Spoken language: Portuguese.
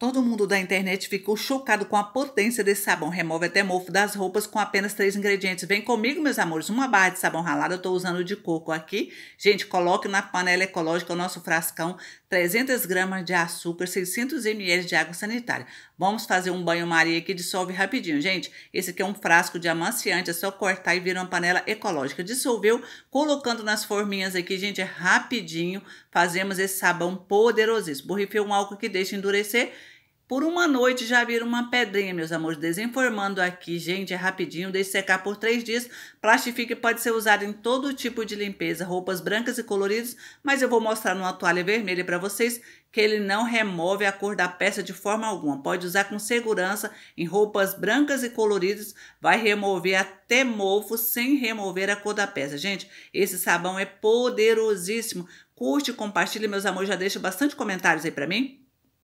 Todo mundo da internet ficou chocado com a potência desse sabão. Remove até mofo das roupas com apenas três ingredientes. Vem comigo, meus amores. Uma barra de sabão ralado. Eu estou usando de coco aqui. Gente, coloque na panela ecológica o nosso frascão. 300 gramas de açúcar, 600 ml de água sanitária. Vamos fazer um banho-maria que dissolve rapidinho. Gente, esse aqui é um frasco de amaciante. É só cortar e virar uma panela ecológica. Dissolveu, colocando nas forminhas aqui, gente, é rapidinho. Fazemos esse sabão poderosíssimo. Borrifei um álcool que deixa endurecer por uma noite já vira uma pedrinha, meus amores, Desenformando aqui, gente, é rapidinho, deixe secar por três dias. Plastifique pode ser usado em todo tipo de limpeza, roupas brancas e coloridas, mas eu vou mostrar numa toalha vermelha para vocês que ele não remove a cor da peça de forma alguma. Pode usar com segurança em roupas brancas e coloridas, vai remover até mofo sem remover a cor da peça. Gente, esse sabão é poderosíssimo. Curte, compartilhe, meus amores, já deixa bastante comentários aí para mim.